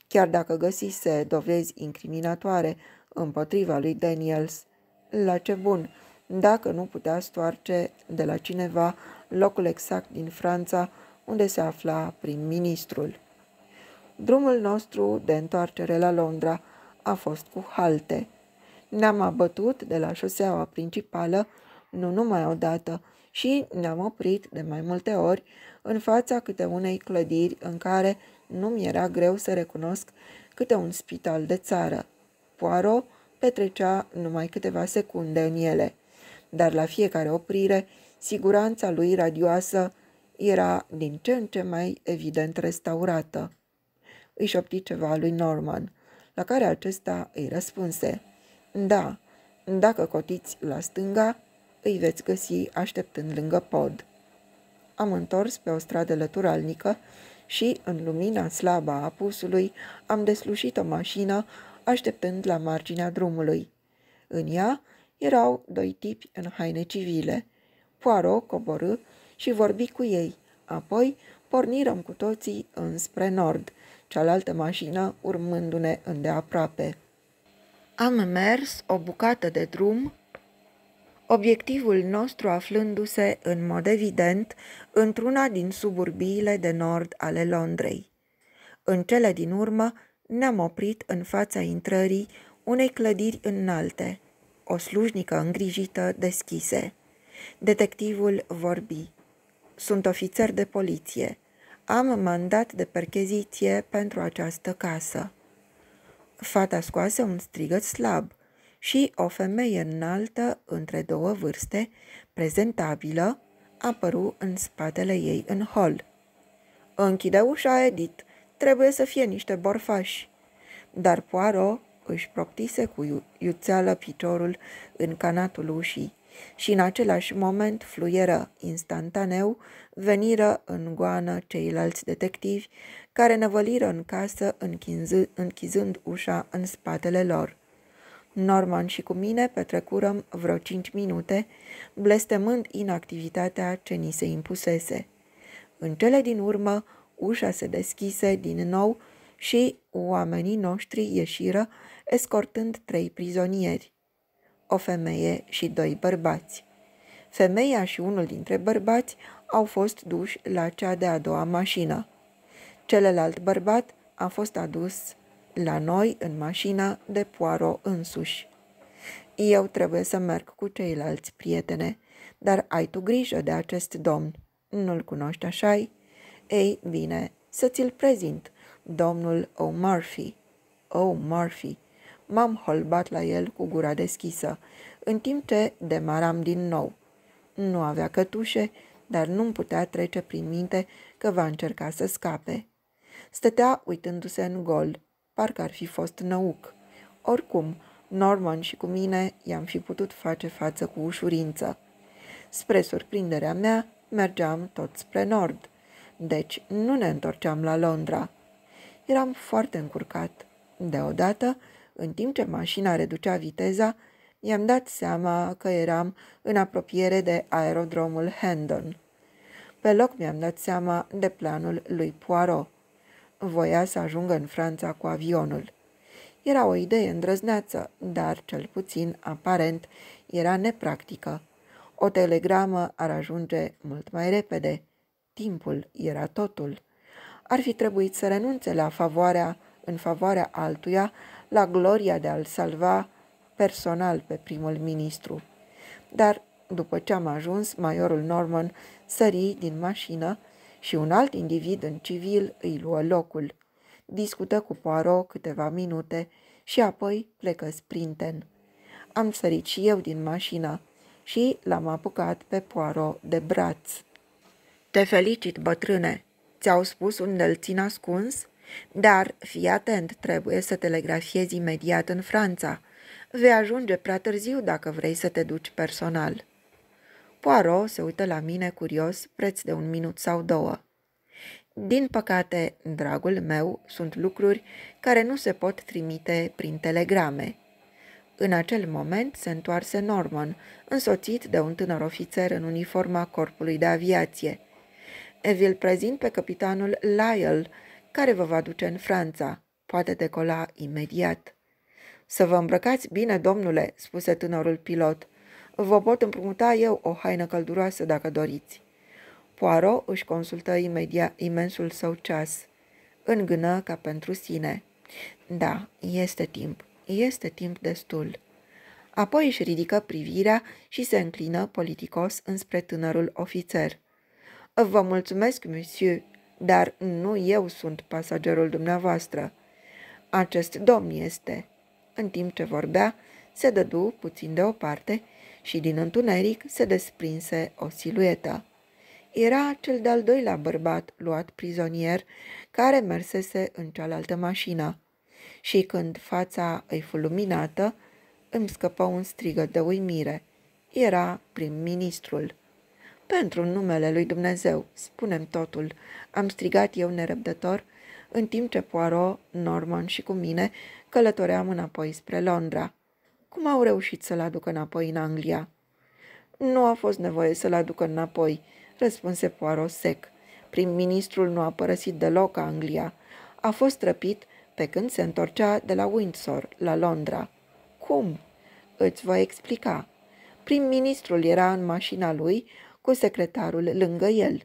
Chiar dacă găsise dovezi incriminatoare împotriva lui Daniels, la ce bun, dacă nu putea stoarce de la cineva locul exact din Franța unde se afla prim-ministrul. Drumul nostru de întoarcere la Londra a fost cu halte. Ne-am abătut de la șoseaua principală nu numai odată și ne-am oprit de mai multe ori în fața câte unei clădiri în care nu mi era greu să recunosc câte un spital de țară. Poirot petrecea numai câteva secunde în ele, dar la fiecare oprire, siguranța lui radioasă era din ce în ce mai evident restaurată îi șopti ceva lui Norman, la care acesta îi răspunse, Da, dacă cotiți la stânga, îi veți găsi așteptând lângă pod. Am întors pe o stradă lăturalnică și, în lumina slabă a apusului, am deslușit o mașină așteptând la marginea drumului. În ea erau doi tipi în haine civile. Poară coborâ și vorbi cu ei, apoi pornirăm cu toții înspre nord, cealaltă mașină urmându-ne îndeaproape. Am mers o bucată de drum, obiectivul nostru aflându-se, în mod evident, într-una din suburbiile de nord ale Londrei. În cele din urmă, ne-am oprit în fața intrării unei clădiri înalte, o slujnică îngrijită deschise. Detectivul vorbi. Sunt ofițer de poliție. Am mandat de percheziție pentru această casă. Fata scoase un strigăt slab și o femeie înaltă, între două vârste, prezentabilă, apăru în spatele ei în hol. Închide ușa, Edith. Trebuie să fie niște borfași. Dar Poirot își proptise cu iuțeală piciorul în canatul ușii și în același moment fluieră instantaneu, veniră în goană ceilalți detectivi, care năvăliră în casă închinzând, închizând ușa în spatele lor. Norman și cu mine petrecurăm vreo cinci minute, blestemând inactivitatea ce ni se impusese. În cele din urmă, ușa se deschise din nou și oamenii noștri ieșiră, escortând trei prizonieri o femeie și doi bărbați. Femeia și unul dintre bărbați au fost duși la cea de-a doua mașină. Celălalt bărbat a fost adus la noi în mașina de poaro însuși. Eu trebuie să merg cu ceilalți prietene, dar ai tu grijă de acest domn. Nu-l cunoști așa -i? Ei bine, să ți-l prezint, domnul O'Murphy. O'Murphy m-am holbat la el cu gura deschisă, în timp ce demaram din nou. Nu avea cătușe, dar nu-mi putea trece prin minte că va încerca să scape. Stătea uitându-se în gol, parcă ar fi fost năuc. Oricum, Norman și cu mine i-am fi putut face față cu ușurință. Spre surprinderea mea, mergeam tot spre nord, deci nu ne întorceam la Londra. Eram foarte încurcat. Deodată, în timp ce mașina reducea viteza, i-am dat seama că eram în apropiere de aerodromul Hendon. Pe loc mi-am dat seama de planul lui Poirot. Voia să ajungă în Franța cu avionul. Era o idee îndrăzneață, dar, cel puțin, aparent, era nepractică. O telegramă ar ajunge mult mai repede. Timpul era totul. Ar fi trebuit să renunțe la favoarea, în favoarea altuia, la gloria de a-l salva personal pe primul ministru. Dar, după ce am ajuns, majorul Norman sări din mașină și un alt individ în civil îi luă locul. Discută cu Poirot câteva minute și apoi plecă sprinten. Am sărit și eu din mașină și l-am apucat pe Poirot de braț. Te felicit, bătrâne! Ți-au spus unde îl țin ascuns?" Dar, fii atent, trebuie să telegrafiezi imediat în Franța. Vei ajunge prea târziu dacă vrei să te duci personal. Poirot se uită la mine curios, preț de un minut sau două. Din păcate, dragul meu, sunt lucruri care nu se pot trimite prin telegrame. În acel moment se întoarse Norman, însoțit de un tânăr ofițer în uniforma corpului de aviație. Vi-l prezint pe capitanul Lyle, care vă va duce în Franța. Poate decola imediat. Să vă îmbrăcați bine, domnule, spuse tânărul pilot. Vă pot împrumuta eu o haină călduroasă dacă doriți. Poirot își consultă imediat imensul său ceas. Îngână ca pentru sine. Da, este timp. Este timp destul. Apoi își ridică privirea și se înclină politicos înspre tânărul ofițer. Vă mulțumesc, monsieur, dar nu eu sunt pasagerul dumneavoastră. Acest domn este. În timp ce vorbea, se dădu puțin deoparte și din întuneric se desprinse o siluetă. Era cel de-al doilea bărbat luat prizonier care mersese în cealaltă mașină. Și când fața îi fu luminată, îmi scăpă un strigă de uimire. Era prim-ministrul. Pentru numele lui Dumnezeu, spunem totul, am strigat eu nerăbdător, în timp ce Poirot, Norman și cu mine călătoream înapoi spre Londra. Cum au reușit să-l aducă înapoi în Anglia? Nu a fost nevoie să-l aducă înapoi, răspunse Poirot sec. Prim-ministrul nu a părăsit deloc Anglia. A fost răpit pe când se întorcea de la Windsor, la Londra. Cum? Îți voi explica. Prim-ministrul era în mașina lui, cu secretarul lângă el.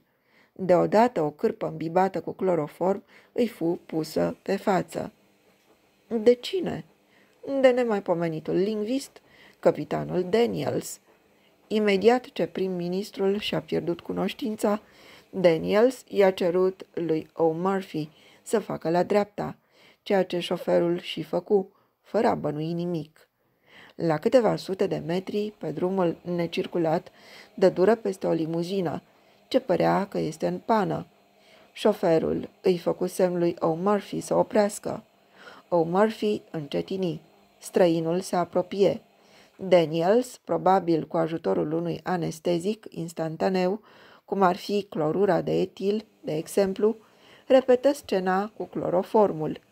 Deodată o cârpă îmbibată cu cloroform îi fu pusă pe față. De cine? De nemaipomenitul lingvist, capitanul Daniels. Imediat ce prim-ministrul și-a pierdut cunoștința, Daniels i-a cerut lui O'Murphy să facă la dreapta, ceea ce șoferul și făcu, fără a bănui nimic la câteva sute de metri, pe drumul necirculat, dă dură peste o limuzină, ce părea că este în pană. Șoferul îi făcu semn lui O'Murphy să oprească. O'Murphy încetini. Străinul se apropie. Daniels, probabil cu ajutorul unui anestezic instantaneu, cum ar fi clorura de etil, de exemplu, repetă scena cu cloroformul –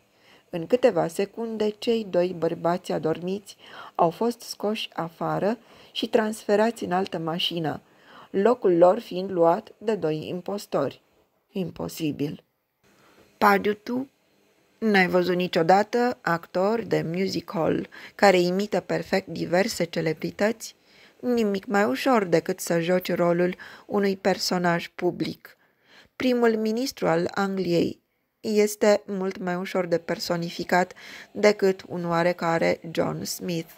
în câteva secunde, cei doi bărbați adormiți au fost scoși afară și transferați în altă mașină, locul lor fiind luat de doi impostori. Imposibil. Padiu, tu N-ai văzut niciodată actor de music hall care imită perfect diverse celebrități? Nimic mai ușor decât să joci rolul unui personaj public. Primul ministru al Angliei, este mult mai ușor de personificat decât un oarecare John Smith.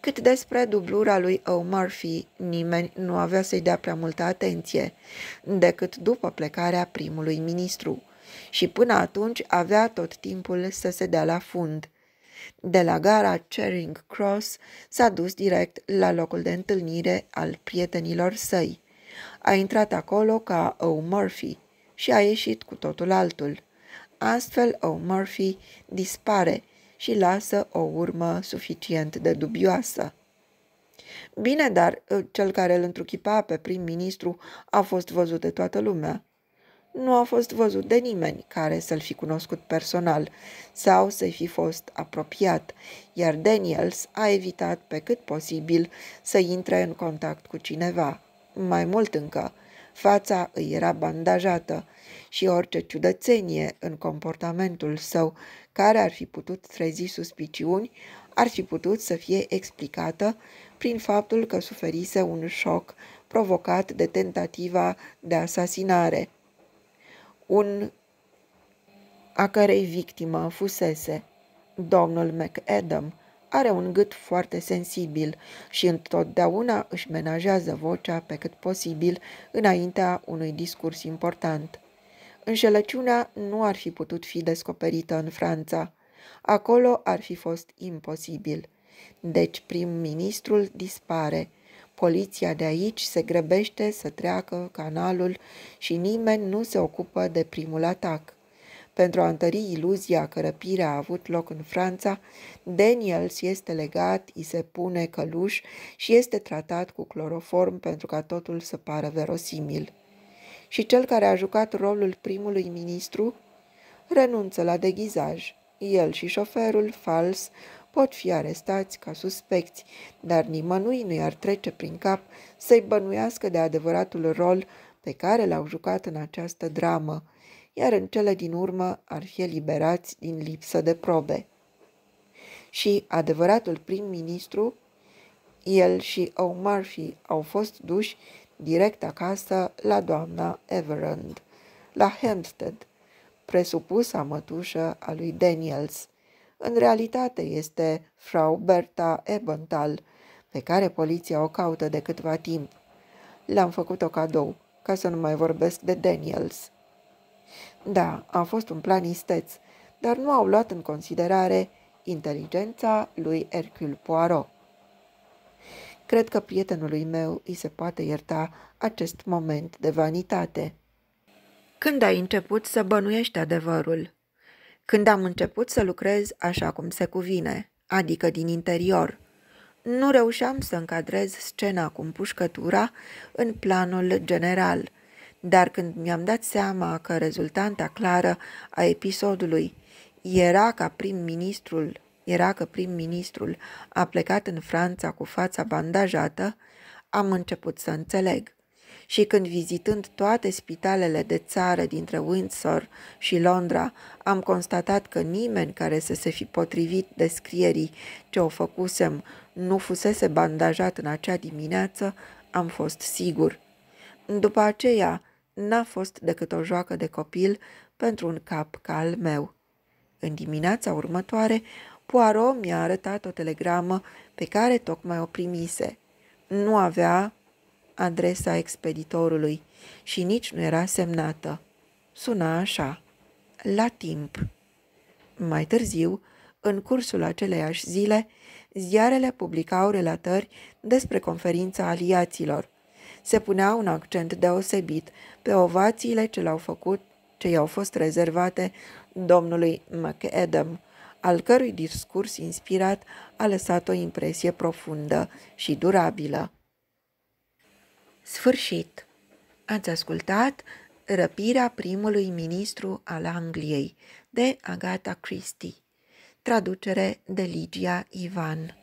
Cât despre dublura lui O. Murphy, nimeni nu avea să-i dea prea multă atenție, decât după plecarea primului ministru, și până atunci avea tot timpul să se dea la fund. De la gara Charing Cross s-a dus direct la locul de întâlnire al prietenilor săi. A intrat acolo ca O. Murphy și a ieșit cu totul altul. Astfel, O'Murphy dispare și lasă o urmă suficient de dubioasă. Bine, dar uh, cel care îl întruchipa pe prim-ministru a fost văzut de toată lumea. Nu a fost văzut de nimeni care să-l fi cunoscut personal sau să-i fi fost apropiat, iar Daniels a evitat pe cât posibil să intre în contact cu cineva. Mai mult încă, fața îi era bandajată și orice ciudățenie în comportamentul său care ar fi putut trezi suspiciuni ar fi putut să fie explicată prin faptul că suferise un șoc provocat de tentativa de asasinare, un a cărei victimă fusese domnul McAdam, are un gât foarte sensibil și întotdeauna își menajează vocea pe cât posibil înaintea unui discurs important. Înșelăciunea nu ar fi putut fi descoperită în Franța. Acolo ar fi fost imposibil. Deci prim-ministrul dispare. Poliția de aici se grăbește să treacă canalul și nimeni nu se ocupă de primul atac. Pentru a întări iluzia că răpirea a avut loc în Franța, Daniels este legat, îi se pune căluș și este tratat cu cloroform pentru ca totul să pară verosimil și cel care a jucat rolul primului ministru renunță la deghizaj. El și șoferul fals pot fi arestați ca suspecți, dar nimănui nu i-ar trece prin cap să-i bănuiască de adevăratul rol pe care l-au jucat în această dramă, iar în cele din urmă ar fi eliberați din lipsă de probe. Și adevăratul prim-ministru, el și O'Murphy au fost duși direct acasă la doamna Everand, la Hampstead, presupusa mătușă a lui Daniels. În realitate este Frau Berta Ebenthal, pe care poliția o caută de câtva timp. Le-am făcut-o cadou, ca să nu mai vorbesc de Daniels. Da, a fost un plan isteț, dar nu au luat în considerare inteligența lui Hercule Poirot. Cred că prietenului meu îi se poate ierta acest moment de vanitate. Când ai început să bănuiești adevărul? Când am început să lucrez așa cum se cuvine, adică din interior. Nu reușeam să încadrez scena cu împușcătura în planul general, dar când mi-am dat seama că rezultanta clară a episodului era ca prim-ministrul era că prim-ministrul a plecat în Franța cu fața bandajată, am început să înțeleg. Și când vizitând toate spitalele de țară dintre Windsor și Londra, am constatat că nimeni care să se fi potrivit descrierii ce o făcusem nu fusese bandajat în acea dimineață, am fost sigur. După aceea, n-a fost decât o joacă de copil pentru un cap ca al meu. În dimineața următoare Poirot mi-a arătat o telegramă pe care tocmai o primise. Nu avea adresa expeditorului și nici nu era semnată. Suna așa. La timp. Mai târziu, în cursul aceleiași zile, ziarele publicau relatări despre conferința aliaților. Se punea un accent deosebit pe ovațiile ce l-au făcut, ce i-au fost rezervate domnului McAdam, al cărui discurs inspirat a lăsat o impresie profundă și durabilă. Sfârșit! Ați ascultat Răpirea primului ministru al Angliei de Agatha Christie, traducere de Ligia Ivan.